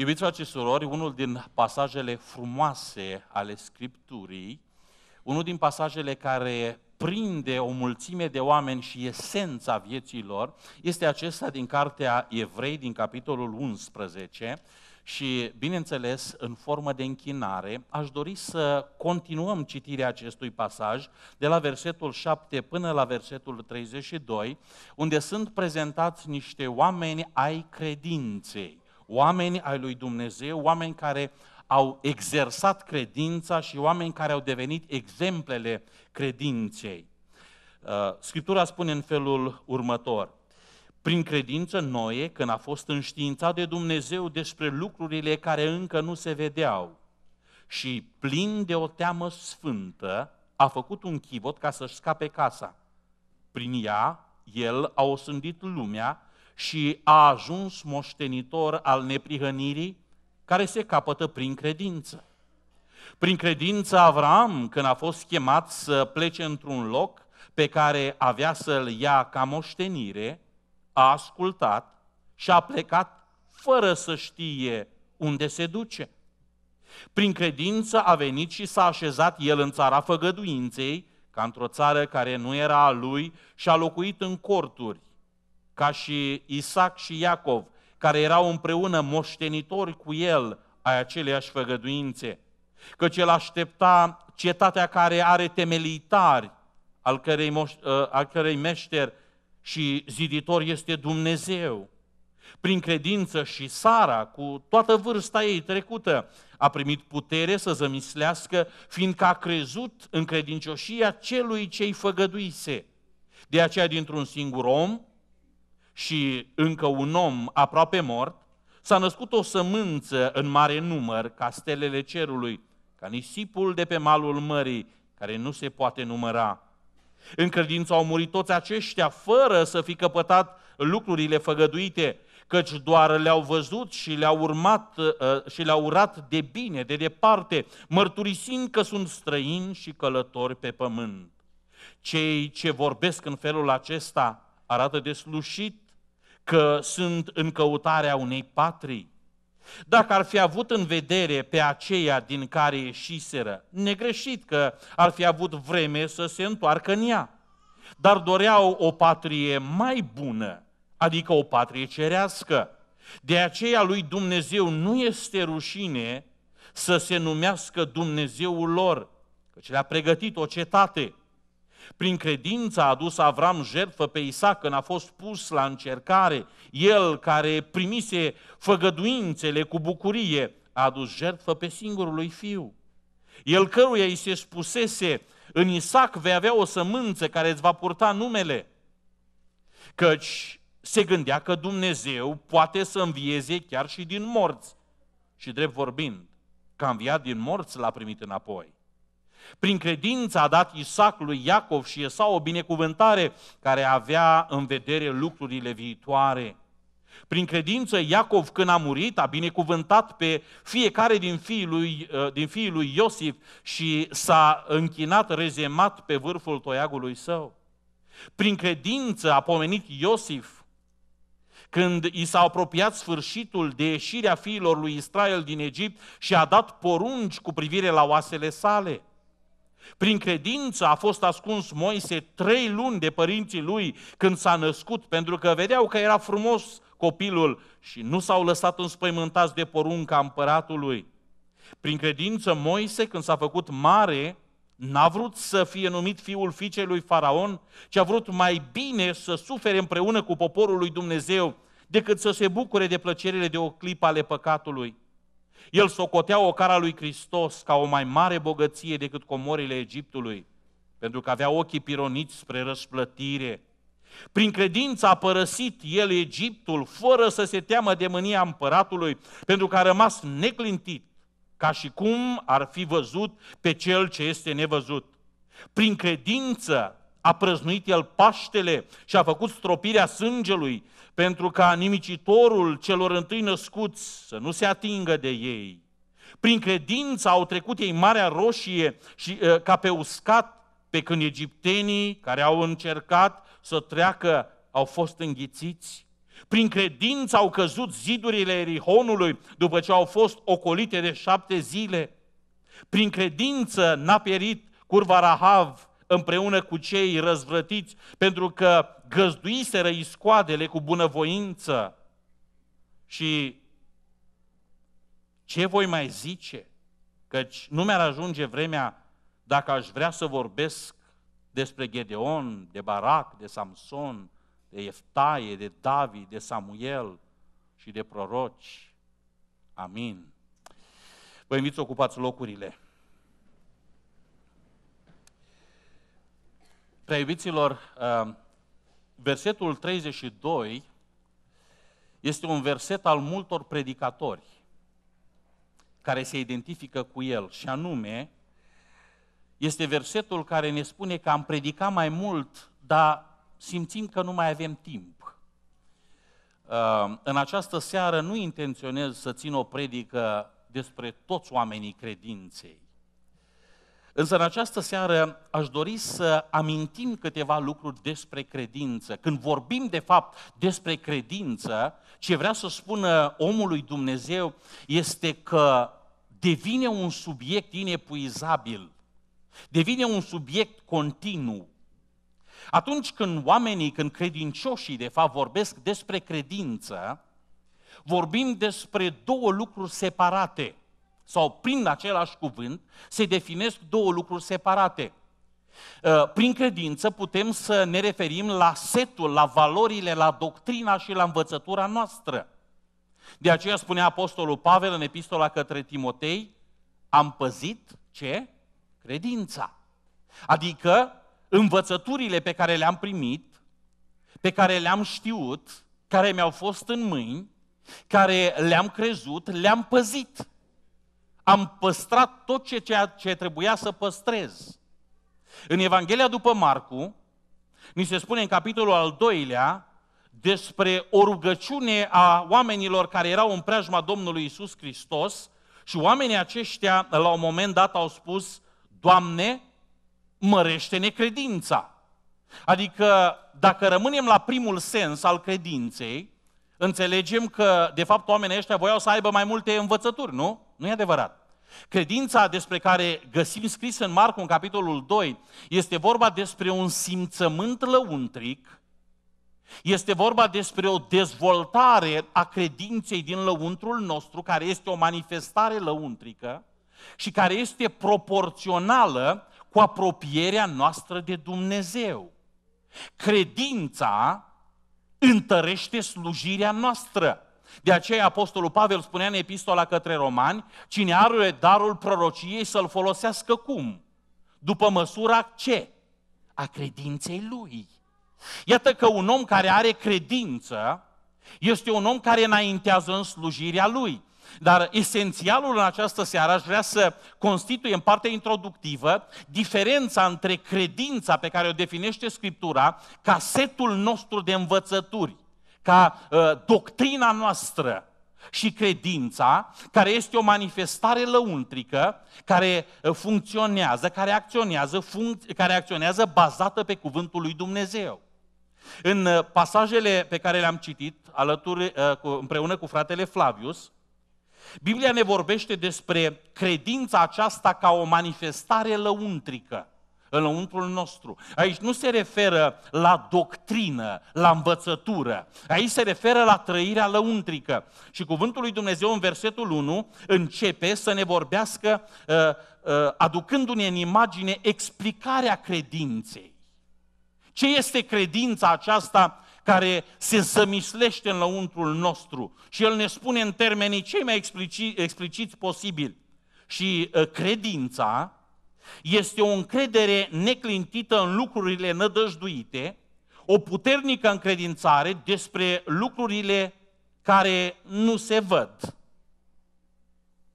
Iubiți frate și surori, unul din pasajele frumoase ale Scripturii, unul din pasajele care prinde o mulțime de oameni și esența vieții lor, este acesta din cartea Evrei, din capitolul 11, și, bineînțeles, în formă de închinare, aș dori să continuăm citirea acestui pasaj de la versetul 7 până la versetul 32, unde sunt prezentați niște oameni ai credinței oameni ai lui Dumnezeu, oameni care au exersat credința și oameni care au devenit exemplele credinței. Uh, Scriptura spune în felul următor. Prin credință Noe, când a fost înștiințat de Dumnezeu despre lucrurile care încă nu se vedeau și plin de o teamă sfântă, a făcut un chivot ca să-și scape casa. Prin ea, el a osândit lumea și a ajuns moștenitor al neprihănirii care se capătă prin credință. Prin credință Avram, când a fost chemat să plece într-un loc pe care avea să-l ia ca moștenire, a ascultat și a plecat fără să știe unde se duce. Prin credință a venit și s-a așezat el în țara făgăduinței, ca într-o țară care nu era a lui, și a locuit în corturi, ca și Isaac și Iacov, care erau împreună moștenitori cu el ai aceleiași făgăduințe, căci el aștepta cetatea care are temelitari, al cărei, moș- ă, al cărei meșter și ziditor este Dumnezeu. Prin credință și Sara, cu toată vârsta ei trecută, a primit putere să zămislească, fiindcă a crezut în credincioșia celui ce-i făgăduise. De aceea, dintr-un singur om, și încă un om aproape mort, s-a născut o sămânță în mare număr, ca stelele cerului, ca nisipul de pe malul mării, care nu se poate număra. În credință au murit toți aceștia, fără să fi căpătat lucrurile făgăduite, căci doar le-au văzut și le-au urmat uh, și le-au urat de bine, de departe, mărturisind că sunt străini și călători pe pământ. Cei ce vorbesc în felul acesta arată deslușit că sunt în căutarea unei patrii. Dacă ar fi avut în vedere pe aceea din care ieșiseră, negreșit că ar fi avut vreme să se întoarcă în ea, dar doreau o patrie mai bună, adică o patrie cerească. De aceea lui Dumnezeu nu este rușine să se numească Dumnezeul lor, căci le-a pregătit o cetate – prin credință a adus Avram jertfă pe Isaac când a fost pus la încercare. El, care primise făgăduințele cu bucurie, a adus jertfă pe singurul lui fiu. El căruia îi se spusese, în Isaac vei avea o sămânță care îți va purta numele. Căci se gândea că Dumnezeu poate să învieze chiar și din morți. Și drept vorbind, că a înviat din morți l-a primit înapoi. Prin credință a dat Isaac lui Iacov și Esau o binecuvântare care avea în vedere lucrurile viitoare. Prin credință, Iacov, când a murit, a binecuvântat pe fiecare din fiii lui, uh, din fiii lui Iosif și s-a închinat rezemat pe vârful toiagului său. Prin credință a pomenit Iosif când i s-a apropiat sfârșitul de ieșirea fiilor lui Israel din Egipt și a dat porunci cu privire la oasele sale – prin credință a fost ascuns Moise trei luni de părinții lui când s-a născut, pentru că vedeau că era frumos copilul și nu s-au lăsat înspăimântați de porunca împăratului. Prin credință Moise, când s-a făcut mare, n-a vrut să fie numit fiul fiicei lui Faraon, ci a vrut mai bine să sufere împreună cu poporul lui Dumnezeu decât să se bucure de plăcerile de o clipă ale păcatului. El socotea cara lui Hristos ca o mai mare bogăție decât comorile Egiptului, pentru că avea ochii pironiți spre răsplătire. Prin credință a părăsit el Egiptul fără să se teamă de mânia împăratului, pentru că a rămas neclintit, ca și cum ar fi văzut pe cel ce este nevăzut. Prin credință a prăznuit el Paștele și a făcut stropirea sângelui pentru ca nimicitorul celor întâi născuți să nu se atingă de ei. Prin credință au trecut ei Marea Roșie și ă, ca pe uscat, pe când egiptenii care au încercat să treacă au fost înghițiți. Prin credință au căzut zidurile Erihonului după ce au fost ocolite de șapte zile. Prin credință n-a pierit curva Rahav, împreună cu cei răzvrătiți, pentru că găzduiseră iscoadele cu bunăvoință. Și ce voi mai zice? Căci nu mi-ar ajunge vremea dacă aș vrea să vorbesc despre Gedeon, de Barac, de Samson, de Eftaie, de David, de Samuel și de proroci. Amin. Vă invit să ocupați locurile. iubiților, uh, versetul 32 este un verset al multor predicatori care se identifică cu el și anume este versetul care ne spune că am predicat mai mult, dar simțim că nu mai avem timp. Uh, în această seară nu intenționez să țin o predică despre toți oamenii credinței, Însă în această seară aș dori să amintim câteva lucruri despre credință. Când vorbim de fapt despre credință, ce vrea să spună omului Dumnezeu este că devine un subiect inepuizabil, devine un subiect continuu. Atunci când oamenii, când credincioșii de fapt vorbesc despre credință, vorbim despre două lucruri separate – sau prin același cuvânt, se definesc două lucruri separate. Uh, prin credință putem să ne referim la setul, la valorile, la doctrina și la învățătura noastră. De aceea spunea Apostolul Pavel în epistola către Timotei, am păzit ce? Credința. Adică învățăturile pe care le-am primit, pe care le-am știut, care mi-au fost în mâini, care le-am crezut, le-am păzit. Am păstrat tot ce, ce, ce trebuia să păstrez. În Evanghelia după Marcu, ni se spune în capitolul al doilea despre o rugăciune a oamenilor care erau în preajma Domnului Isus Hristos și oamenii aceștia la un moment dat au spus, Doamne, mărește necredința. Adică dacă rămânem la primul sens al credinței, înțelegem că de fapt oamenii ăștia voiau să aibă mai multe învățături, nu? Nu e adevărat. Credința despre care găsim scris în Marcu, în capitolul 2, este vorba despre un simțământ lăuntric, este vorba despre o dezvoltare a credinței din lăuntrul nostru, care este o manifestare lăuntrică și care este proporțională cu apropierea noastră de Dumnezeu. Credința întărește slujirea noastră. De aceea Apostolul Pavel spunea în epistola către romani, cine are darul prorociei să-l folosească cum? După măsura ce? A credinței lui. Iată că un om care are credință este un om care înaintează în slujirea lui. Dar esențialul în această seară aș vrea să constituie în partea introductivă diferența între credința pe care o definește Scriptura ca setul nostru de învățături ca uh, doctrina noastră și credința, care este o manifestare lăuntrică, care uh, funcționează, care acționează, func- care acționează bazată pe cuvântul lui Dumnezeu. În uh, pasajele pe care le-am citit alături, uh, împreună cu fratele Flavius, Biblia ne vorbește despre credința aceasta ca o manifestare lăuntrică înăuntrul nostru. Aici nu se referă la doctrină, la învățătură. Aici se referă la trăirea lăuntrică. Și cuvântul lui Dumnezeu în versetul 1 începe să ne vorbească uh, uh, aducându-ne în imagine explicarea credinței. Ce este credința aceasta care se zămislește în lăuntrul nostru? Și el ne spune în termenii cei mai expliciți posibil. Și uh, credința este o încredere neclintită în lucrurile nădăjduite, o puternică încredințare despre lucrurile care nu se văd.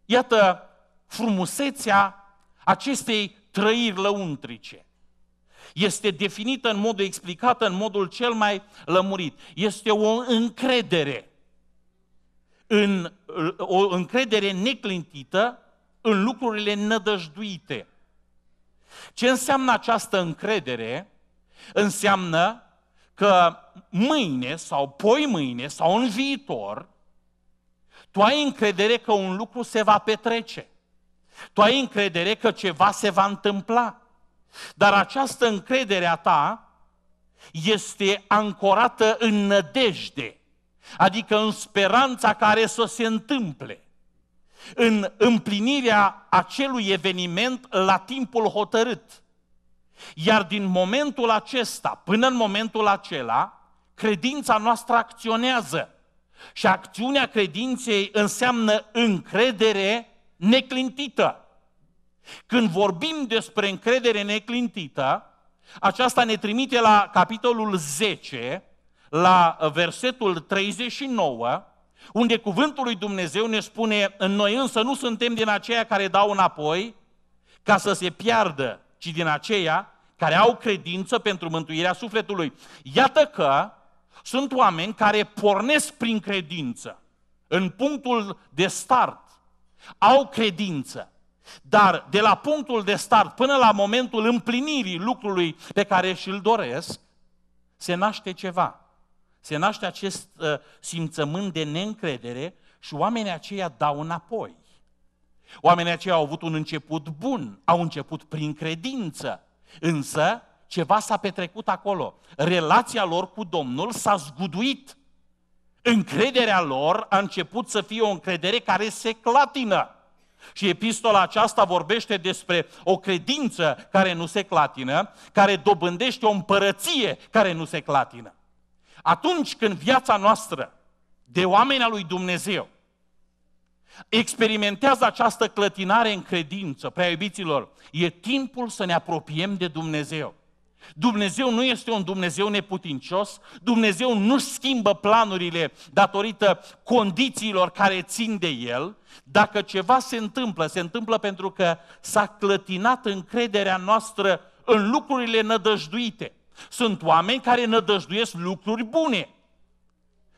Iată frumusețea acestei trăiri lăuntrice. Este definită în modul explicat, în modul cel mai lămurit. Este o încredere. În, o încredere neclintită în lucrurile nădăjduite. Ce înseamnă această încredere? Înseamnă că mâine sau poi mâine sau în viitor, tu ai încredere că un lucru se va petrece. Tu ai încredere că ceva se va întâmpla. Dar această încredere a ta este ancorată în nădejde, adică în speranța care să se întâmple în împlinirea acelui eveniment la timpul hotărât. Iar din momentul acesta până în momentul acela, credința noastră acționează. Și acțiunea credinței înseamnă încredere neclintită. Când vorbim despre încredere neclintită, aceasta ne trimite la capitolul 10, la versetul 39, unde cuvântul lui Dumnezeu ne spune, în noi însă nu suntem din aceia care dau înapoi ca să se piardă, ci din aceia care au credință pentru mântuirea sufletului. Iată că sunt oameni care pornesc prin credință, în punctul de start, au credință. Dar de la punctul de start până la momentul împlinirii lucrului pe care și-l doresc, se naște ceva. Se naște acest ă, simțământ de neîncredere și oamenii aceia dau înapoi. Oamenii aceia au avut un început bun, au început prin credință, însă ceva s-a petrecut acolo. Relația lor cu Domnul s-a zguduit. Încrederea lor a început să fie o încredere care se clatină. Și epistola aceasta vorbește despre o credință care nu se clatină, care dobândește o împărăție care nu se clatină. Atunci când viața noastră de oameni al lui Dumnezeu experimentează această clătinare în credință, prea iubiților, e timpul să ne apropiem de Dumnezeu. Dumnezeu nu este un Dumnezeu neputincios, Dumnezeu nu schimbă planurile datorită condițiilor care țin de El. Dacă ceva se întâmplă, se întâmplă pentru că s-a clătinat încrederea noastră în lucrurile nădăjduite. Sunt oameni care nădăjduiesc lucruri bune,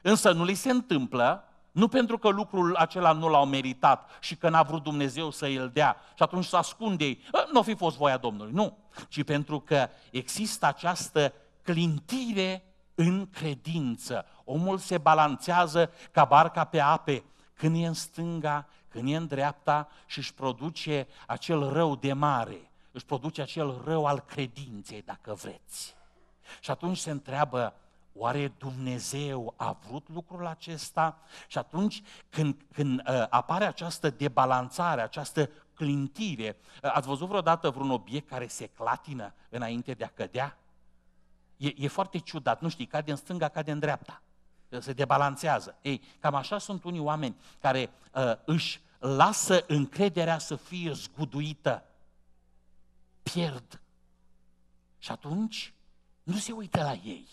însă nu li se întâmplă nu pentru că lucrul acela nu l-au meritat și că n-a vrut Dumnezeu să îl dea și atunci să ascunde ei. Ă, nu fi fost voia Domnului, nu. Ci pentru că există această clintire în credință. Omul se balanțează ca barca pe ape, când e în stânga, când e în dreapta și își produce acel rău de mare, își produce acel rău al credinței, dacă vreți. Și atunci se întreabă, oare Dumnezeu a vrut lucrul acesta? Și atunci când, când uh, apare această debalanțare, această clintire, uh, ați văzut vreodată vreun obiect care se clatină înainte de a cădea? E, e foarte ciudat, nu știi, cade în stânga, cade în dreapta, uh, se debalancează. Ei, cam așa sunt unii oameni care uh, își lasă încrederea să fie zguduită, pierd. Și atunci nu se uită la ei.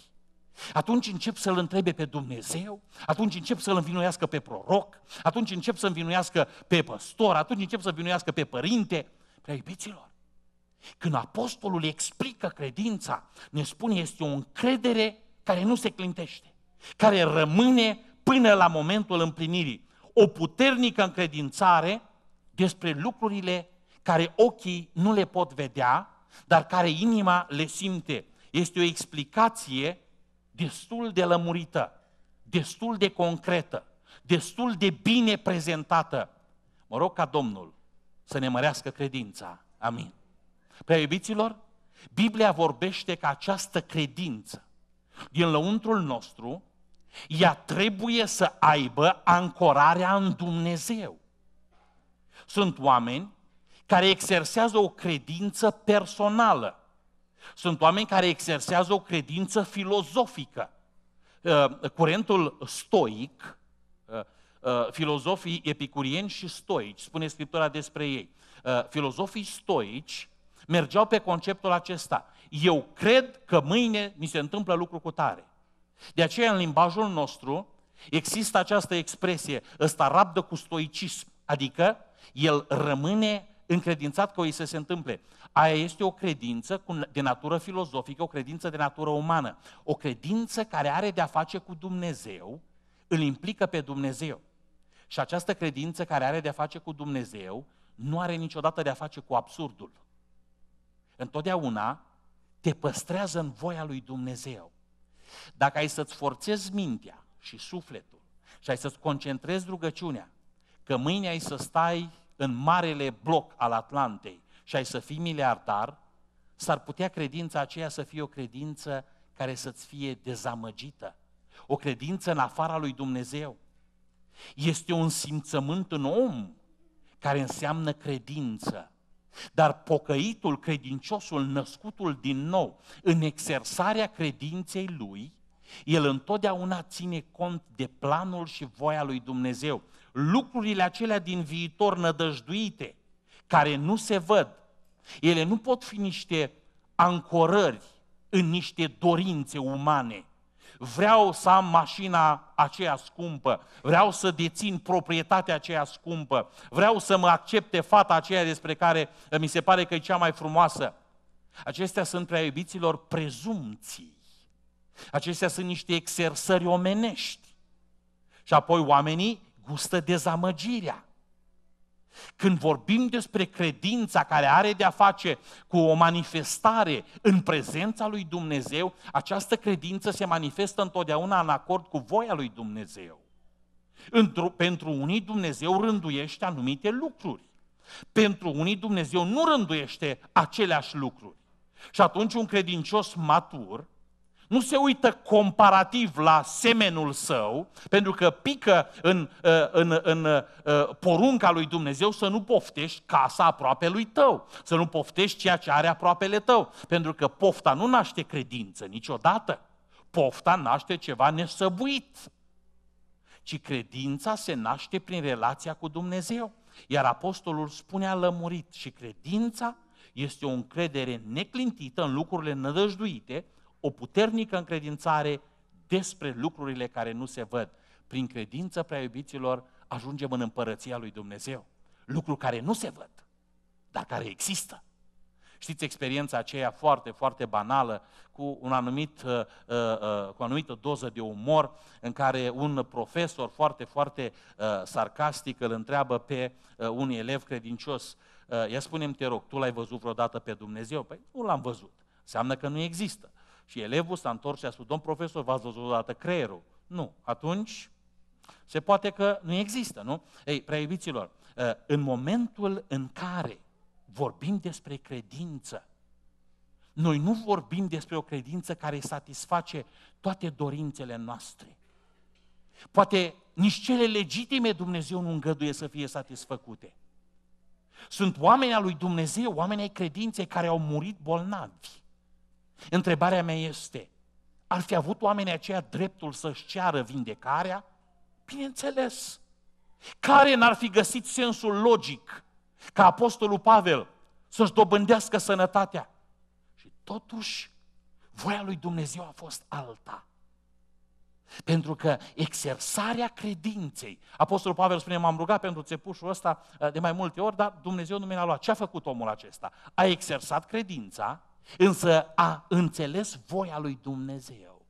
Atunci încep să-L întrebe pe Dumnezeu, atunci încep să-L învinuiască pe proroc, atunci încep să l învinuiască pe păstor, atunci încep să l învinuiască pe părinte. Prea iubiților, când apostolul explică credința, ne spune este o încredere care nu se clintește, care rămâne până la momentul împlinirii. O puternică încredințare despre lucrurile care ochii nu le pot vedea, dar care inima le simte este o explicație destul de lămurită, destul de concretă, destul de bine prezentată. Mă rog ca Domnul să ne mărească credința. Amin. Prea iubiților, Biblia vorbește că această credință din lăuntrul nostru, ea trebuie să aibă ancorarea în Dumnezeu. Sunt oameni care exersează o credință personală. Sunt oameni care exersează o credință filozofică. Uh, curentul stoic, uh, uh, filozofii epicurieni și stoici, spune Scriptura despre ei. Filozofii stoici mergeau pe conceptul acesta. Eu cred că mâine mi se întâmplă lucru cu tare. De aceea, în limbajul nostru, există această expresie, ăsta rabdă cu stoicism, adică el rămâne încredințat că o să se întâmple. Aia este o credință de natură filozofică, o credință de natură umană. O credință care are de-a face cu Dumnezeu, îl implică pe Dumnezeu. Și această credință care are de-a face cu Dumnezeu nu are niciodată de-a face cu absurdul. Întotdeauna te păstrează în voia lui Dumnezeu. Dacă ai să-ți forțezi mintea și sufletul și ai să-ți concentrezi rugăciunea, că mâine ai să stai în marele bloc al Atlantei și ai să fii miliardar, s-ar putea credința aceea să fie o credință care să-ți fie dezamăgită, o credință în afara lui Dumnezeu. Este un simțământ în om care înseamnă credință. Dar pocăitul, credinciosul, născutul din nou, în exersarea credinței lui, el întotdeauna ține cont de planul și voia lui Dumnezeu. Lucrurile acelea din viitor nădăjduite, care nu se văd, ele nu pot fi niște ancorări în niște dorințe umane. Vreau să am mașina aceea scumpă, vreau să dețin proprietatea aceea scumpă, vreau să mă accepte fata aceea despre care mi se pare că e cea mai frumoasă. Acestea sunt prea iubiților prezumții. Acestea sunt niște exersări omenești. Și apoi oamenii gustă dezamăgirea. Când vorbim despre credința care are de-a face cu o manifestare în prezența lui Dumnezeu, această credință se manifestă întotdeauna în acord cu voia lui Dumnezeu. într pentru unii Dumnezeu rânduiește anumite lucruri. Pentru unii Dumnezeu nu rânduiește aceleași lucruri. Și atunci un credincios matur nu se uită comparativ la semenul său, pentru că pică în, uh, în, în, în uh, porunca lui Dumnezeu să nu poftești casa aproape lui tău, să nu poftești ceea ce are aproapele tău, pentru că pofta nu naște credință niciodată. Pofta naște ceva nesăbuit, ci credința se naște prin relația cu Dumnezeu. Iar apostolul spunea lămurit și credința este o încredere neclintită în lucrurile nădăjduite o puternică încredințare despre lucrurile care nu se văd. Prin credință, prea iubiților, ajungem în împărăția lui Dumnezeu. Lucruri care nu se văd, dar care există. Știți experiența aceea foarte, foarte banală cu, un anumit, uh, uh, uh, cu o anumită doză de umor în care un profesor foarte, foarte sarcastic îl întreabă pe un elev credincios Ia spune-mi, te rog, tu l-ai văzut vreodată pe Dumnezeu? Păi nu l-am văzut. Înseamnă că nu există. Și elevul s-a întors și a spus, domn profesor, v-ați văzut odată creierul. Nu. Atunci, se poate că nu există, nu? Ei, prea iubiților, ă, în momentul în care vorbim despre credință, noi nu vorbim despre o credință care satisface toate dorințele noastre. Poate nici cele legitime Dumnezeu nu îngăduie să fie satisfăcute. Sunt oameni al lui Dumnezeu, oameni ai credinței care au murit bolnavi. Întrebarea mea este, ar fi avut oamenii aceia dreptul să-și ceară vindecarea? Bineînțeles. Care n-ar fi găsit sensul logic ca apostolul Pavel să-și dobândească sănătatea? Și totuși, voia lui Dumnezeu a fost alta. Pentru că exersarea credinței, Apostolul Pavel spune, m-am rugat pentru țepușul ăsta uh, de mai multe ori, dar Dumnezeu nu mi a luat. Ce a făcut omul acesta? A exersat credința însă a înțeles voia lui Dumnezeu.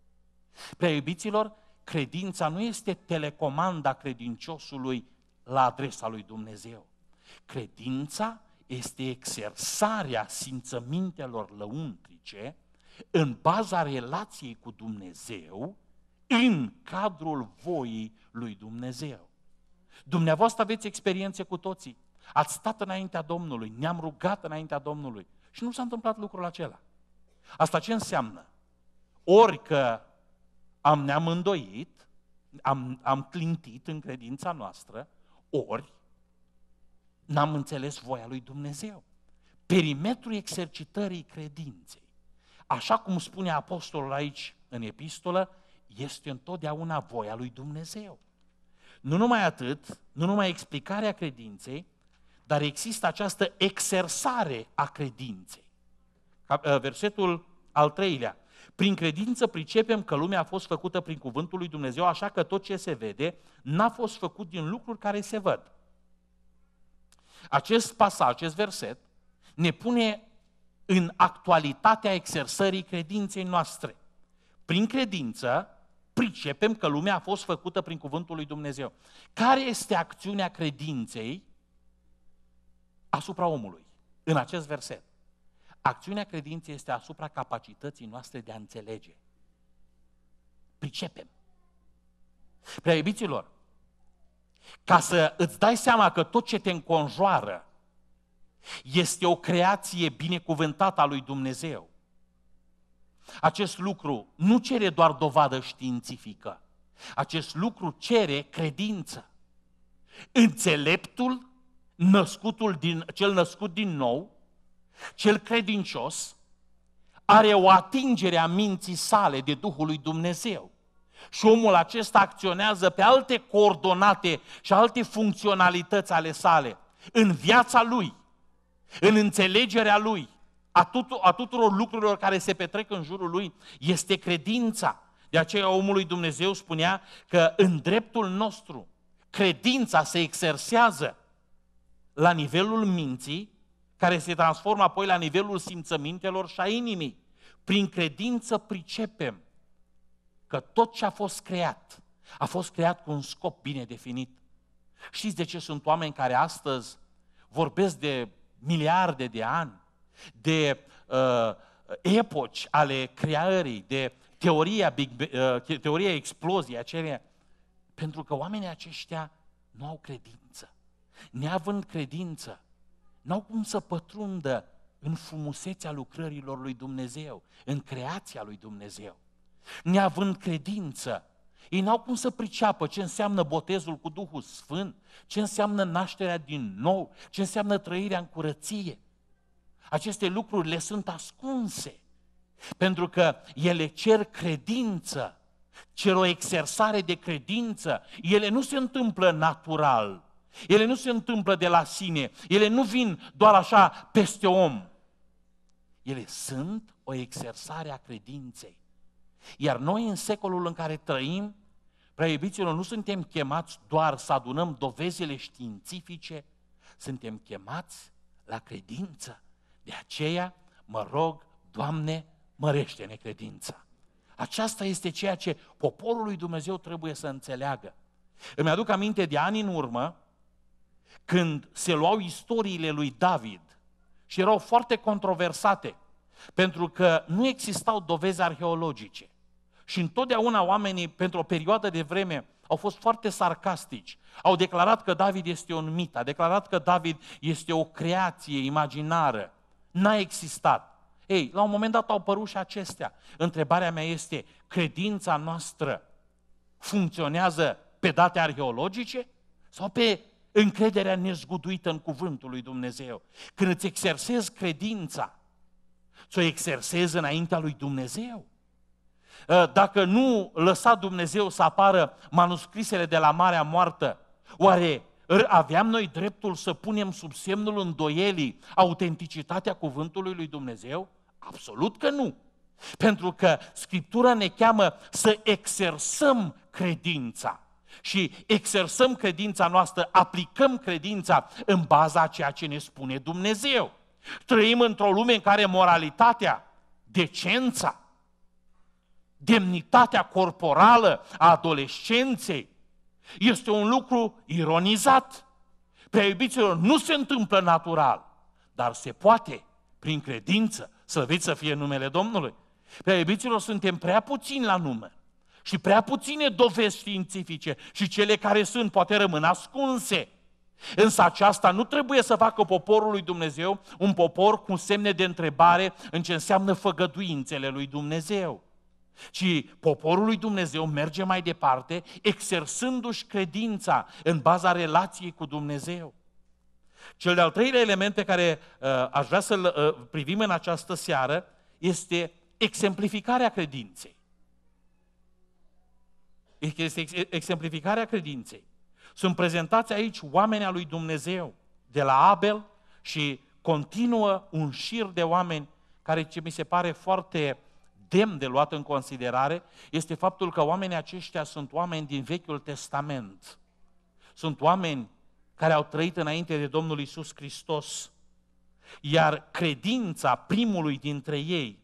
Prea iubiților, credința nu este telecomanda credinciosului la adresa lui Dumnezeu. Credința este exersarea simțămintelor lăuntrice în baza relației cu Dumnezeu, în cadrul voii lui Dumnezeu. Dumneavoastră aveți experiențe cu toții. Ați stat înaintea Domnului, ne-am rugat înaintea Domnului. Și nu s-a întâmplat lucrul acela. Asta ce înseamnă? Ori că am ne-am îndoit, am, am clintit în credința noastră, ori n-am înțeles voia lui Dumnezeu. Perimetrul exercitării credinței, așa cum spune apostolul aici în epistolă, este întotdeauna voia lui Dumnezeu. Nu numai atât, nu numai explicarea credinței, dar există această exersare a credinței. Ă, versetul al treilea. Prin credință pricepem că lumea a fost făcută prin cuvântul lui Dumnezeu, așa că tot ce se vede n-a fost făcut din lucruri care se văd. Acest pasaj, acest verset, ne pune în actualitatea exersării credinței noastre. Prin credință pricepem că lumea a fost făcută prin cuvântul lui Dumnezeu. Care este acțiunea credinței asupra omului, în acest verset. Acțiunea credinței este asupra capacității noastre de a înțelege. Pricepem. Prea iubiților, ca să îți dai seama că tot ce te înconjoară este o creație binecuvântată a lui Dumnezeu, acest lucru nu cere doar dovadă științifică. Acest lucru cere credință. Înțeleptul născutul din, cel născut din nou, cel credincios, are o atingere a minții sale de Duhul lui Dumnezeu. Și omul acesta acționează pe alte coordonate și alte funcționalități ale sale, în viața lui, în înțelegerea lui, a, tut- a tuturor lucrurilor care se petrec în jurul lui, este credința. De aceea omului Dumnezeu spunea că în dreptul nostru credința se exersează la nivelul minții, care se transformă apoi la nivelul simțămintelor și a inimii. Prin credință pricepem că tot ce a fost creat, a fost creat cu un scop bine definit. Știți de ce sunt oameni care astăzi vorbesc de miliarde de ani, de uh, epoci ale creării, de teoria, Big, uh, teoria exploziei acelea? Pentru că oamenii aceștia nu au credință neavând credință, n-au cum să pătrundă în frumusețea lucrărilor lui Dumnezeu, în creația lui Dumnezeu. Neavând credință, ei n-au cum să priceapă ce înseamnă botezul cu Duhul Sfânt, ce înseamnă nașterea din nou, ce înseamnă trăirea în curăție. Aceste lucruri le sunt ascunse, pentru că ele cer credință, cer o exersare de credință. Ele nu se întâmplă natural, ele nu se întâmplă de la sine, ele nu vin doar așa peste om. Ele sunt o exersare a credinței. Iar noi în secolul în care trăim, prea iubiților, nu suntem chemați doar să adunăm dovezile științifice, suntem chemați la credință. De aceea mă rog, Doamne, mărește-ne credința. Aceasta este ceea ce poporul lui Dumnezeu trebuie să înțeleagă. Îmi aduc aminte de ani în urmă, când se luau istoriile lui David și erau foarte controversate, pentru că nu existau dovezi arheologice. Și întotdeauna oamenii, pentru o perioadă de vreme, au fost foarte sarcastici. Au declarat că David este un mit, a declarat că David este o creație imaginară. N-a existat. Ei, la un moment dat au apărut și acestea. Întrebarea mea este, credința noastră funcționează pe date arheologice sau pe încrederea nezguduită în cuvântul lui Dumnezeu. Când îți exersezi credința, să o exersezi înaintea lui Dumnezeu. Ă, dacă nu lăsa Dumnezeu să apară manuscrisele de la Marea Moartă, oare aveam noi dreptul să punem sub semnul îndoielii autenticitatea cuvântului lui Dumnezeu? Absolut că nu. Pentru că Scriptura ne cheamă să exersăm credința și exersăm credința noastră, aplicăm credința în baza a ceea ce ne spune Dumnezeu. Trăim într-o lume în care moralitatea, decența, demnitatea corporală a adolescenței este un lucru ironizat. Pe iubiților, nu se întâmplă natural, dar se poate prin credință, să să fie numele Domnului. Pe iubiților, suntem prea puțini la număr și prea puține dovezi științifice și cele care sunt poate rămân ascunse. Însă aceasta nu trebuie să facă poporul lui Dumnezeu un popor cu semne de întrebare în ce înseamnă făgăduințele lui Dumnezeu. Ci poporul lui Dumnezeu merge mai departe exersându-și credința în baza relației cu Dumnezeu. Cel de-al treilea element pe care uh, aș vrea să-l uh, privim în această seară este exemplificarea credinței este exemplificarea credinței. Sunt prezentați aici oamenii lui Dumnezeu, de la Abel și continuă un șir de oameni care ce mi se pare foarte demn de luat în considerare este faptul că oamenii aceștia sunt oameni din Vechiul Testament. Sunt oameni care au trăit înainte de Domnul Isus Hristos. Iar credința primului dintre ei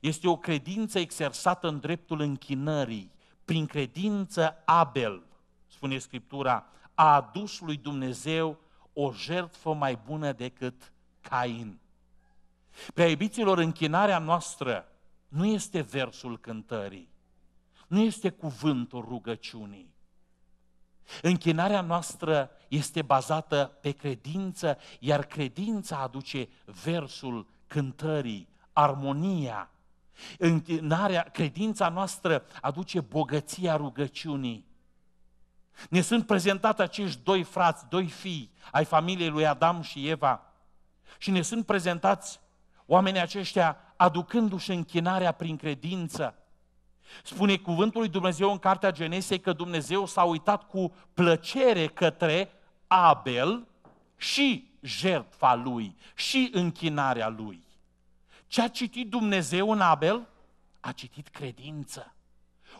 este o credință exersată în dreptul închinării. Prin credință Abel, spune Scriptura, a adus lui Dumnezeu o jertfă mai bună decât Cain. Prea iubiților, închinarea noastră nu este versul cântării, nu este cuvântul rugăciunii. Închinarea noastră este bazată pe credință, iar credința aduce versul cântării, armonia, Închinarea, credința noastră aduce bogăția rugăciunii. Ne sunt prezentate acești doi frați, doi fii ai familiei lui Adam și Eva și ne sunt prezentați oamenii aceștia aducându-și închinarea prin credință. Spune cuvântul lui Dumnezeu în cartea Genesei că Dumnezeu s-a uitat cu plăcere către Abel și jertfa lui și închinarea lui. Ce a citit Dumnezeu în Abel? A citit credință.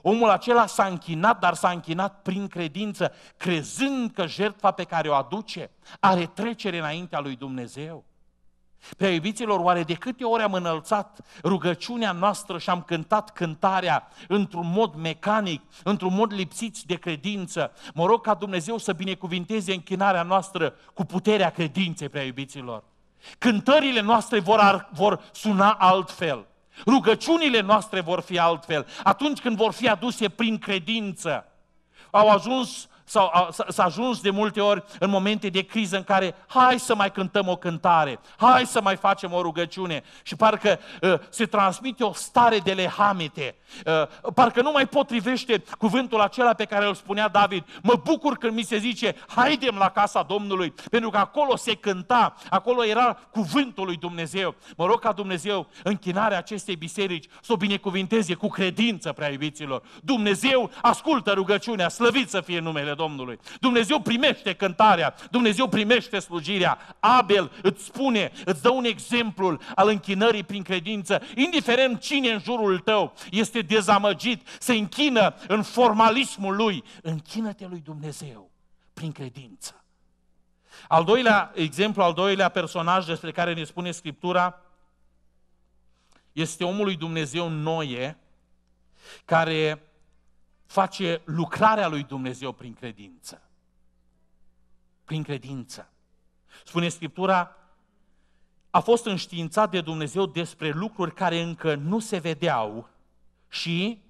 Omul acela s-a închinat, dar s-a închinat prin credință, crezând că jertfa pe care o aduce are trecere înaintea lui Dumnezeu. Pe iubiților, oare de câte ori am înălțat rugăciunea noastră și am cântat cântarea într-un mod mecanic, într-un mod lipsit de credință? Mă rog ca Dumnezeu să binecuvinteze închinarea noastră cu puterea credinței, pe iubiților. Cântările noastre vor, ar, vor suna altfel. Rugăciunile noastre vor fi altfel. Atunci când vor fi aduse prin credință, au ajuns sau s-a ajuns de multe ori în momente de criză în care hai să mai cântăm o cântare, hai să mai facem o rugăciune și parcă uh, se transmite o stare de lehamete. Uh, parcă nu mai potrivește cuvântul acela pe care îl spunea David. Mă bucur când mi se zice, haidem la casa Domnului, pentru că acolo se cânta, acolo era cuvântul lui Dumnezeu. Mă rog ca Dumnezeu închinarea acestei biserici să o binecuvinteze cu credință, prea iubiților. Dumnezeu ascultă rugăciunea, slăvit să fie numele Domnului. Dumnezeu primește cântarea, Dumnezeu primește slujirea. Abel îți spune, îți dă un exemplu al închinării prin credință, indiferent cine în jurul tău este dezamăgit, se închină în formalismul lui, închină-te lui Dumnezeu prin credință. Al doilea exemplu, al doilea personaj despre care ne spune Scriptura, este omul lui Dumnezeu Noie, care face lucrarea lui Dumnezeu prin credință. Prin credință. Spune Scriptura, a fost înștiințat de Dumnezeu despre lucruri care încă nu se vedeau și,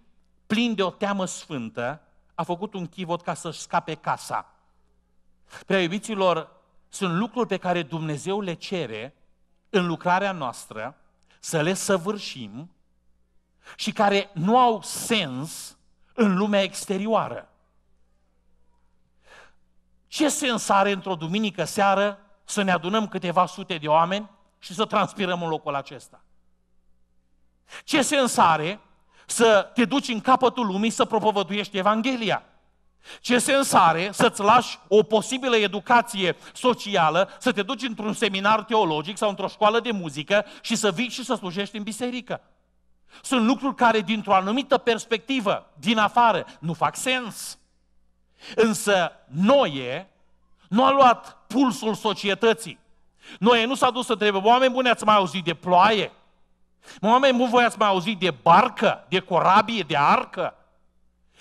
plin de o teamă sfântă, a făcut un chivot ca să-și scape casa. Prea iubiților, sunt lucruri pe care Dumnezeu le cere în lucrarea noastră să le săvârșim și care nu au sens în lumea exterioară. Ce sens are într-o duminică seară să ne adunăm câteva sute de oameni și să transpirăm în locul acesta? Ce sens are să te duci în capătul lumii să propovăduiești Evanghelia? Ce sens are să-ți lași o posibilă educație socială, să te duci într-un seminar teologic sau într-o școală de muzică și să vii și să slujești în biserică? Sunt lucruri care, dintr-o anumită perspectivă, din afară, nu fac sens. Însă Noe nu a luat pulsul societății. Noe nu s-a dus să întrebe, oameni buni, ați mai auzit de ploaie? Oameni buni, voi ați mai auzit de barcă, de corabie, de arcă?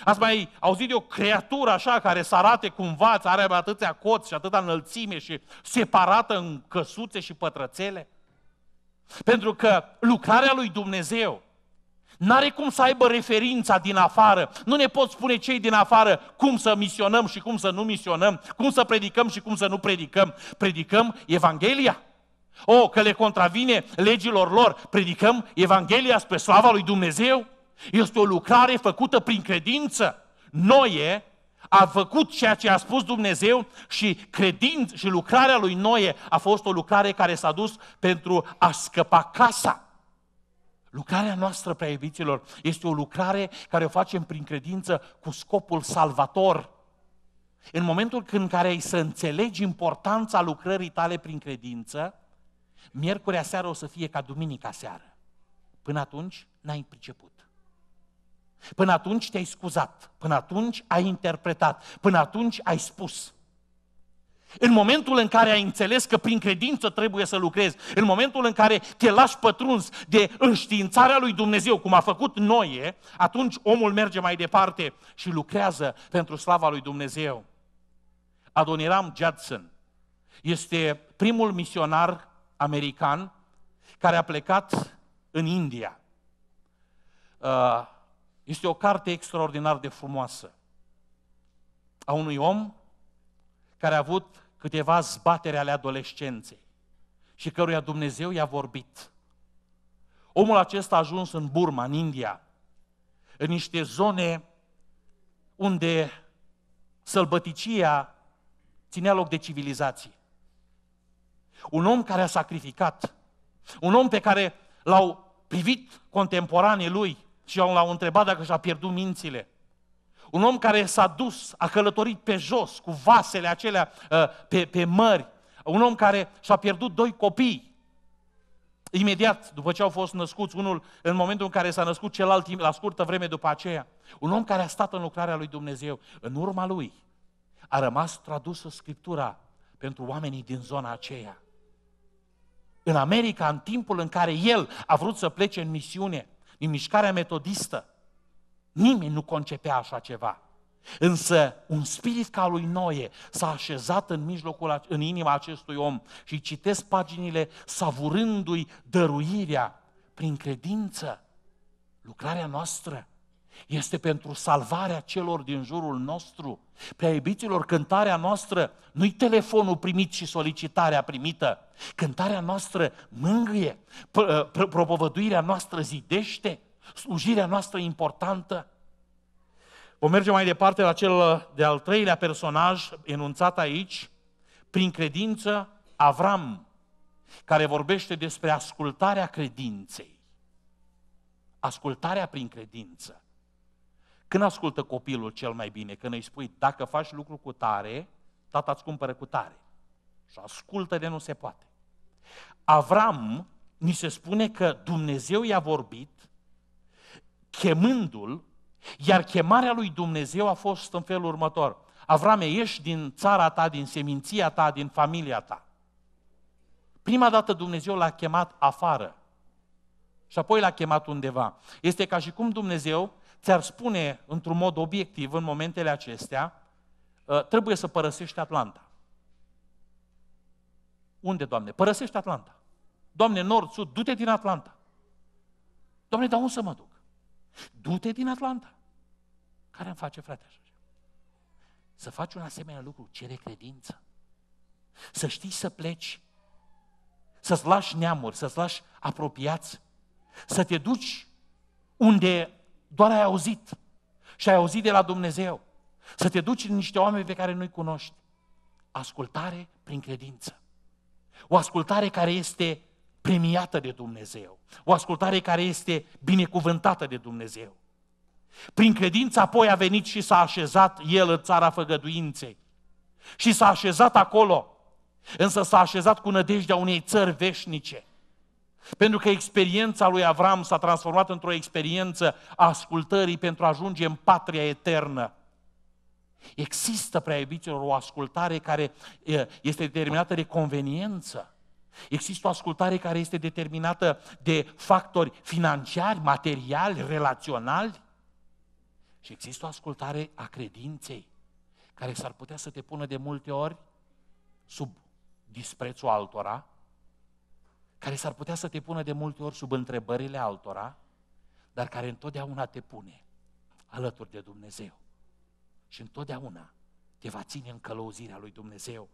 Ați mai auzit de o creatură așa care să arate cumva, are atâția coți și atâta înălțime și separată în căsuțe și pătrățele? Pentru că lucrarea lui Dumnezeu N-are cum să aibă referința din afară. Nu ne pot spune cei din afară cum să misionăm și cum să nu misionăm, cum să predicăm și cum să nu predicăm. Predicăm Evanghelia. O, că le contravine legilor lor. Predicăm Evanghelia spre slava lui Dumnezeu. Este o lucrare făcută prin credință. noie, a făcut ceea ce a spus Dumnezeu și credință și lucrarea lui Noe a fost o lucrare care s-a dus pentru a scăpa casa Lucrarea noastră, prea iubiților, este o lucrare care o facem prin credință cu scopul salvator. În momentul în care ai să înțelegi importanța lucrării tale prin credință, miercurea seară o să fie ca duminica seară. Până atunci n-ai priceput. Până atunci te-ai scuzat, până atunci ai interpretat, până atunci ai spus. În momentul în care ai înțeles că prin credință trebuie să lucrezi, în momentul în care te lași pătruns de înștiințarea lui Dumnezeu, cum a făcut Noie, atunci omul merge mai departe și lucrează pentru slava lui Dumnezeu. Adoniram Judson este primul misionar american care a plecat în India. Uh, este o carte extraordinar de frumoasă a unui om care a avut câteva zbatere ale adolescenței și căruia Dumnezeu i-a vorbit. Omul acesta a ajuns în Burma, în India, în niște zone unde sălbăticia ținea loc de civilizație. Un om care a sacrificat, un om pe care l-au privit contemporanii lui și l-au întrebat dacă și-a pierdut mințile. Un om care s-a dus, a călătorit pe jos cu vasele acelea uh, pe, pe mări. Un om care și-a pierdut doi copii. Imediat după ce au fost născuți, unul în momentul în care s-a născut celălalt la scurtă vreme după aceea. Un om care a stat în lucrarea lui Dumnezeu, în urma lui, a rămas tradusă Scriptura pentru oamenii din zona aceea. În America, în timpul în care el a vrut să plece în misiune, din mișcarea metodistă, Nimeni nu concepea așa ceva. Însă un spirit ca lui Noe s-a așezat în mijlocul, în inima acestui om și citesc paginile savurându-i dăruirea prin credință. Lucrarea noastră este pentru salvarea celor din jurul nostru. Prea iubiților, cântarea noastră nu-i telefonul primit și solicitarea primită. Cântarea noastră mângâie, propovăduirea noastră zidește, Slujirea noastră importantă. Vom merge mai departe la cel de-al treilea personaj enunțat aici, prin credință Avram, care vorbește despre ascultarea credinței. Ascultarea prin credință. Când ascultă copilul cel mai bine? Când îi spui, dacă faci lucru cu tare, tata îți cumpără cu tare. Și ascultă de nu se poate. Avram, ni se spune că Dumnezeu i-a vorbit chemându-l, iar chemarea lui Dumnezeu a fost în felul următor. Avrame, ieși din țara ta, din seminția ta, din familia ta. Prima dată Dumnezeu l-a chemat afară și apoi l-a chemat undeva. Este ca și cum Dumnezeu ți-ar spune într-un mod obiectiv în momentele acestea, ă, trebuie să părăsești Atlanta. Unde, Doamne? Părăsești Atlanta. Doamne, nord, sud, du-te din Atlanta. Doamne, dar unde să mă duc? Du-te din Atlanta. Care am face, frate, așa? Să faci un asemenea lucru cere credință. Să știi să pleci, să-ți lași neamuri, să-ți lași apropiați, să te duci unde doar ai auzit și ai auzit de la Dumnezeu. Să te duci în niște oameni pe care nu-i cunoști. Ascultare prin credință. O ascultare care este premiată de Dumnezeu, o ascultare care este binecuvântată de Dumnezeu. Prin credință apoi a venit și s-a așezat el în țara făgăduinței. Și s-a așezat acolo, însă s-a așezat cu nădejdea unei țări veșnice. Pentru că experiența lui Avram s-a transformat într-o experiență a ascultării pentru a ajunge în patria eternă. Există, prea iubiților, o ascultare care este determinată de conveniență. Există o ascultare care este determinată de factori financiari, materiali, relaționali. Și există o ascultare a credinței, care s-ar putea să te pună de multe ori sub disprețul altora, care s-ar putea să te pună de multe ori sub întrebările altora, dar care întotdeauna te pune alături de Dumnezeu. Și întotdeauna te va ține în călăuzirea lui Dumnezeu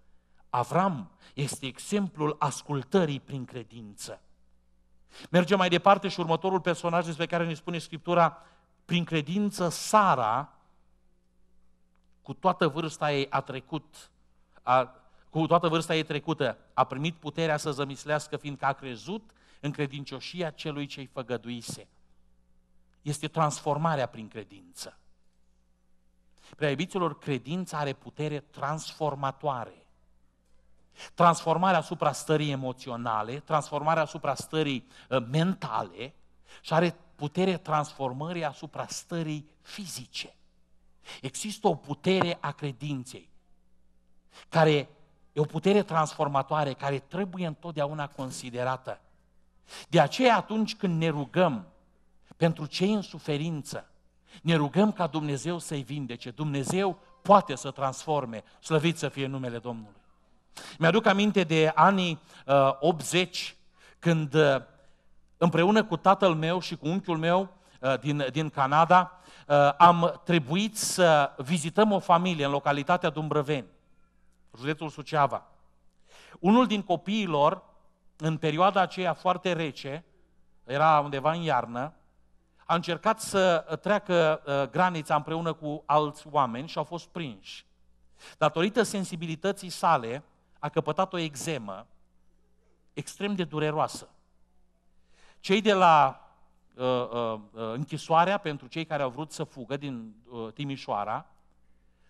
Avram este exemplul ascultării prin credință. Mergem mai departe și următorul personaj despre care ne spune Scriptura, prin credință Sara, cu toată vârsta ei a trecut, a, cu toată vârsta ei trecută, a primit puterea să zămislească, fiindcă a crezut în credincioșia celui ce-i făgăduise. Este transformarea prin credință. Prea credința are putere transformatoare transformarea asupra stării emoționale, transformarea asupra stării ă, mentale și are putere transformării asupra stării fizice. Există o putere a credinței, care e o putere transformatoare, care trebuie întotdeauna considerată. De aceea atunci când ne rugăm pentru cei în suferință, ne rugăm ca Dumnezeu să-i vindece, Dumnezeu poate să transforme, slăvit să fie numele Domnului. Mi-aduc aminte de anii uh, 80, când uh, împreună cu tatăl meu și cu unchiul meu uh, din, din Canada, uh, am trebuit să vizităm o familie în localitatea Dumbrăveni, județul Suceava. Unul din copiilor, în perioada aceea foarte rece, era undeva în iarnă, a încercat să treacă uh, granița împreună cu alți oameni și au fost prinși. Datorită sensibilității sale, a căpătat o exemă extrem de dureroasă. Cei de la uh, uh, uh, închisoarea pentru cei care au vrut să fugă din uh, Timișoara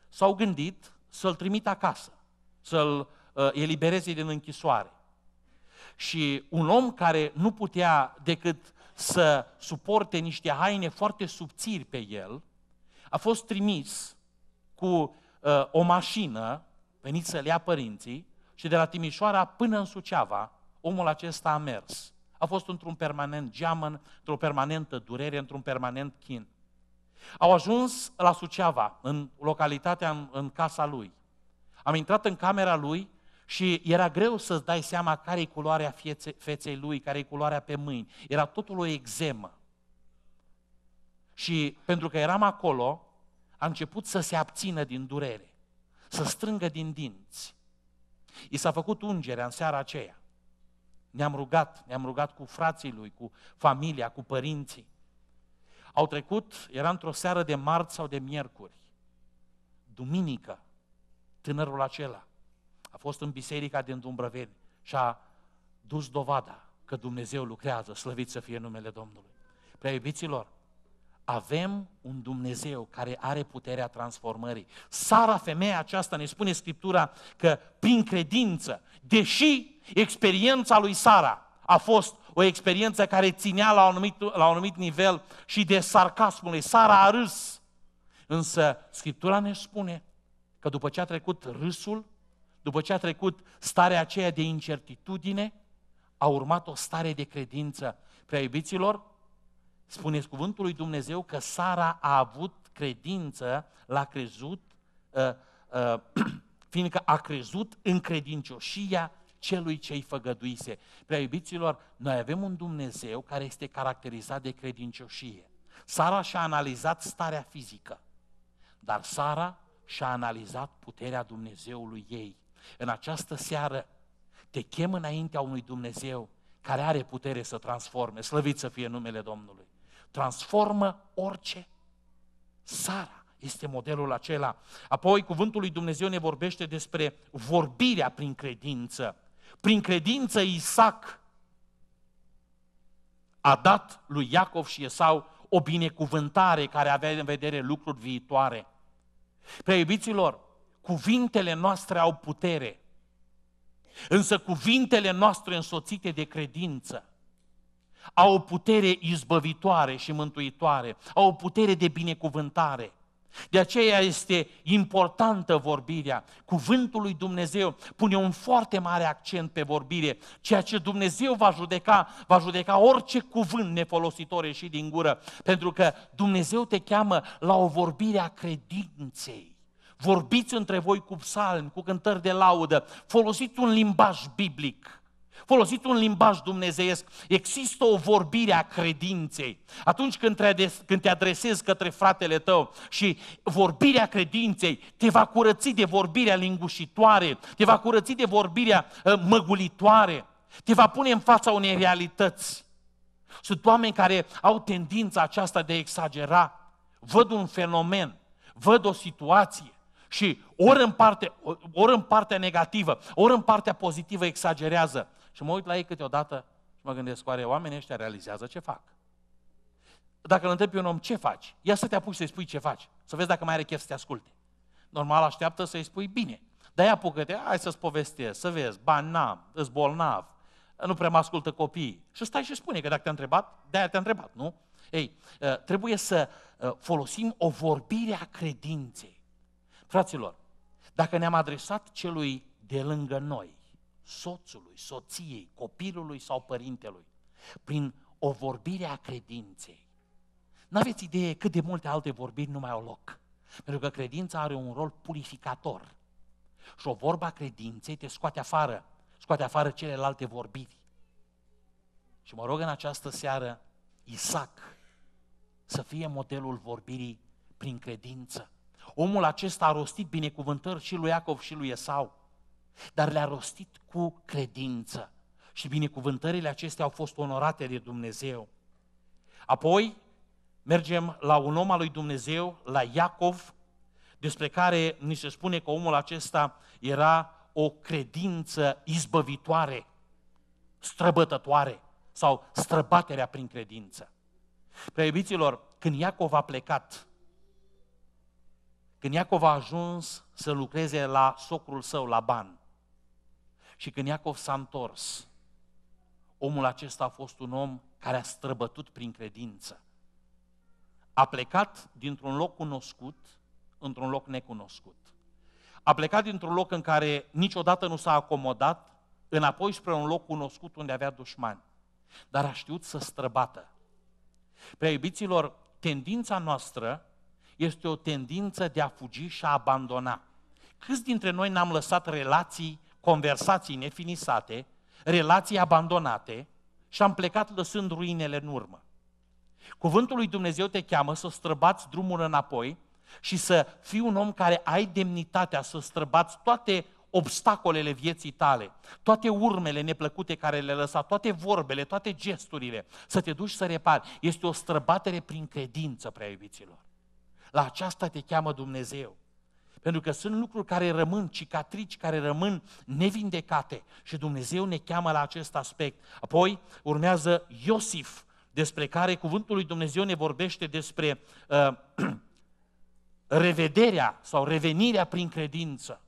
s-au gândit să-l trimit acasă, să-l uh, elibereze din închisoare. Și un om care nu putea decât să suporte niște haine foarte subțiri pe el, a fost trimis cu uh, o mașină venit să-l ia părinții și de la Timișoara până în Suceava, omul acesta a mers. A fost într-un permanent geamăn, într-o permanentă durere, într-un permanent chin. Au ajuns la Suceava, în localitatea, în, în casa lui. Am intrat în camera lui și era greu să-ți dai seama care e culoarea fiețe, feței lui, care e culoarea pe mâini. Era totul o exemă. Și pentru că eram acolo, a început să se abțină din durere, să strângă din dinți. I s-a făcut ungerea în seara aceea. Ne-am rugat, ne-am rugat cu frații lui, cu familia, cu părinții. Au trecut, era într-o seară de marți sau de miercuri, duminică, tânărul acela a fost în biserica din Dumbrăveni și a dus dovada că Dumnezeu lucrează, slăvit să fie numele Domnului. Prea iubiților, avem un Dumnezeu care are puterea transformării. Sara, femeia aceasta, ne spune Scriptura că prin credință, deși experiența lui Sara a fost o experiență care ținea la un anumit, la un anumit nivel și de sarcasmul ei, Sara a râs. Însă Scriptura ne spune că după ce a trecut râsul, după ce a trecut starea aceea de incertitudine, a urmat o stare de credință. Prea iubiților, Spuneți cuvântul lui Dumnezeu că Sara a avut credință, l-a crezut, uh, uh, fiindcă a crezut în credincioșia celui ce îi făgăduise. Prea iubiților, noi avem un Dumnezeu care este caracterizat de credincioșie. Sara și-a analizat starea fizică, dar Sara și-a analizat puterea Dumnezeului ei. În această seară te chem înaintea unui Dumnezeu care are putere să transforme, slăvit să fie numele Domnului transformă orice. Sara este modelul acela. Apoi, cuvântul lui Dumnezeu ne vorbește despre vorbirea prin credință. Prin credință, Isaac a dat lui Iacov și Esau o binecuvântare care avea în vedere lucruri viitoare. Prea iubiților, cuvintele noastre au putere, însă cuvintele noastre însoțite de credință au o putere izbăvitoare și mântuitoare, au o putere de binecuvântare. De aceea este importantă vorbirea. Cuvântul lui Dumnezeu pune un foarte mare accent pe vorbire. Ceea ce Dumnezeu va judeca, va judeca orice cuvânt nefolositor și din gură. Pentru că Dumnezeu te cheamă la o vorbire a credinței. Vorbiți între voi cu psalmi, cu cântări de laudă, folosiți un limbaj biblic Folosit un limbaj dumnezeiesc. Există o vorbire a credinței. Atunci când te adresezi către fratele tău și vorbirea credinței te va curăți de vorbirea lingușitoare, te va curăți de vorbirea ă, măgulitoare, te va pune în fața unei realități. Sunt oameni care au tendința aceasta de a exagera. Văd un fenomen, văd o situație și ori în, parte, ori în partea negativă, ori în partea pozitivă exagerează și mă uit la ei câteodată și mă gândesc, oare oamenii ăștia realizează ce fac? Dacă îl întrebi un om, ce faci? Ia să te apuci să-i spui ce faci, să vezi dacă mai are chef să te asculte. Normal așteaptă să-i spui bine. Dar ia apucă-te, hai să-ți povestesc, să vezi, bani n-am, îți bolnav, nu prea mă ascultă copiii. Și stai și spune că dacă te-a întrebat, de-aia te-a întrebat, nu? Ei, ă, trebuie să ă, folosim o vorbire a credinței. Fraților, dacă ne-am adresat celui de lângă noi, soțului, soției, copilului sau părintelui, prin o vorbire a credinței. N-aveți idee cât de multe alte vorbiri nu mai au loc. Pentru că credința are un rol purificator. Și o vorba credinței te scoate afară, scoate afară celelalte vorbiri. Și mă rog în această seară, Isaac, să fie modelul vorbirii prin credință. Omul acesta a rostit binecuvântări și lui Iacov și lui Esau dar le-a rostit cu credință. Și binecuvântările acestea au fost onorate de Dumnezeu. Apoi mergem la un om al lui Dumnezeu, la Iacov, despre care ni se spune că omul acesta era o credință izbăvitoare, străbătătoare sau străbaterea prin credință. Prea iubiților, când Iacov a plecat, când Iacov a ajuns să lucreze la socrul său, la Ban, și când Iacov s-a întors, omul acesta a fost un om care a străbătut prin credință. A plecat dintr-un loc cunoscut într-un loc necunoscut. A plecat dintr-un loc în care niciodată nu s-a acomodat, înapoi spre un loc cunoscut unde avea dușmani. Dar a știut să străbată. Prea iubiților, tendința noastră este o tendință de a fugi și a abandona. Câți dintre noi n-am lăsat relații conversații nefinisate, relații abandonate și am plecat lăsând ruinele în urmă. Cuvântul lui Dumnezeu te cheamă să străbați drumul înapoi și să fii un om care ai demnitatea să străbați toate obstacolele vieții tale, toate urmele neplăcute care le lăsat, toate vorbele, toate gesturile, să te duci să repari. Este o străbatere prin credință, prea iubiților. La aceasta te cheamă Dumnezeu. Pentru că sunt lucruri care rămân, cicatrici care rămân nevindecate și Dumnezeu ne cheamă la acest aspect. Apoi urmează Iosif, despre care cuvântul lui Dumnezeu ne vorbește despre uh, revederea sau revenirea prin credință.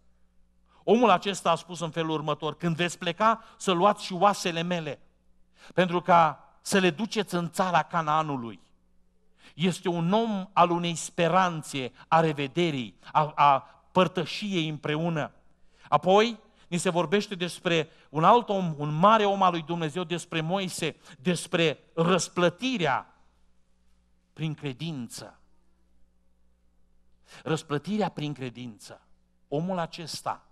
Omul acesta a spus în felul următor, când veți pleca să luați și oasele mele, pentru ca să le duceți în țara Canaanului este un om al unei speranțe, a revederii, a, a părtășiei împreună. Apoi, ni se vorbește despre un alt om, un mare om al lui Dumnezeu, despre Moise, despre răsplătirea prin credință. Răsplătirea prin credință. Omul acesta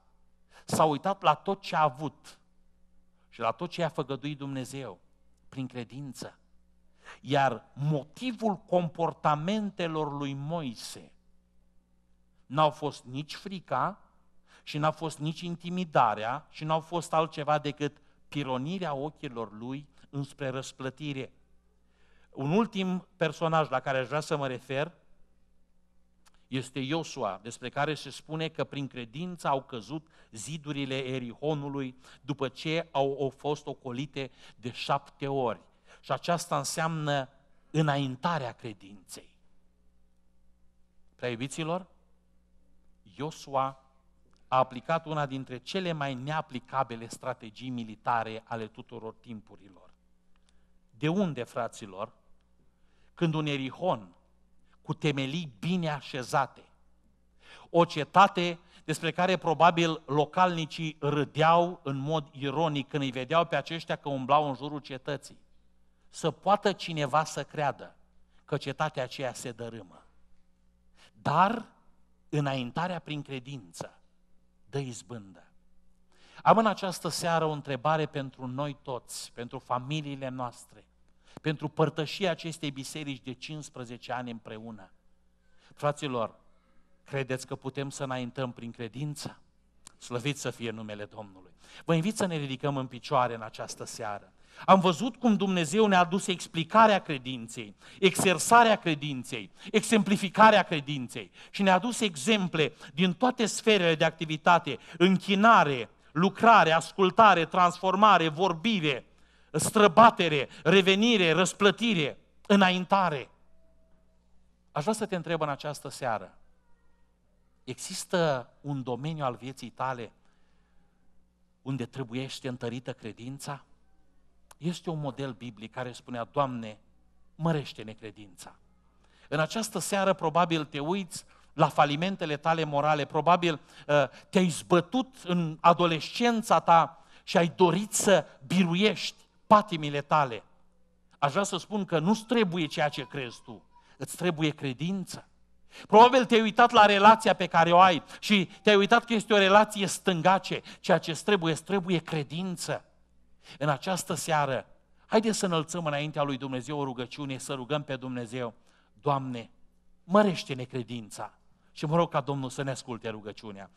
s-a uitat la tot ce a avut și la tot ce i-a făgăduit Dumnezeu prin credință. Iar motivul comportamentelor lui Moise n-au fost nici frica și n-a fost nici intimidarea și n-au fost altceva decât pironirea ochilor lui înspre răsplătire. Un ultim personaj la care aș vrea să mă refer este Iosua, despre care se spune că prin credință au căzut zidurile Erihonului după ce au, au fost ocolite de șapte ori. Și aceasta înseamnă înaintarea credinței. Prea iubiților, Iosua a aplicat una dintre cele mai neaplicabile strategii militare ale tuturor timpurilor. De unde, fraților, când un erihon cu temelii bine așezate, o cetate despre care probabil localnicii râdeau în mod ironic când îi vedeau pe aceștia că umblau în jurul cetății, să poată cineva să creadă că cetatea aceea se dărâmă. Dar înaintarea prin credință dă izbândă. Am în această seară o întrebare pentru noi toți, pentru familiile noastre, pentru părtășia acestei biserici de 15 ani împreună. Fraților, credeți că putem să înaintăm prin credință? Slăvit să fie numele Domnului! Vă invit să ne ridicăm în picioare în această seară. Am văzut cum Dumnezeu ne-a adus explicarea credinței, exersarea credinței, exemplificarea credinței și ne-a adus exemple din toate sferele de activitate, închinare, lucrare, ascultare, transformare, vorbire, străbatere, revenire, răsplătire, înaintare. Aș vrea să te întreb în această seară, există un domeniu al vieții tale unde trebuiește întărită credința? este un model biblic care spunea, Doamne, mărește necredința. În această seară probabil te uiți la falimentele tale morale, probabil uh, te-ai zbătut în adolescența ta și ai dorit să biruiești patimile tale. Aș vrea să spun că nu-ți trebuie ceea ce crezi tu, îți trebuie credință. Probabil te-ai uitat la relația pe care o ai și te-ai uitat că este o relație stângace. Ceea ce îți trebuie, îți trebuie credință. În această seară, haideți să înălțăm înaintea lui Dumnezeu o rugăciune, să rugăm pe Dumnezeu, Doamne, mărește-ne credința și mă rog ca Domnul să ne asculte rugăciunea.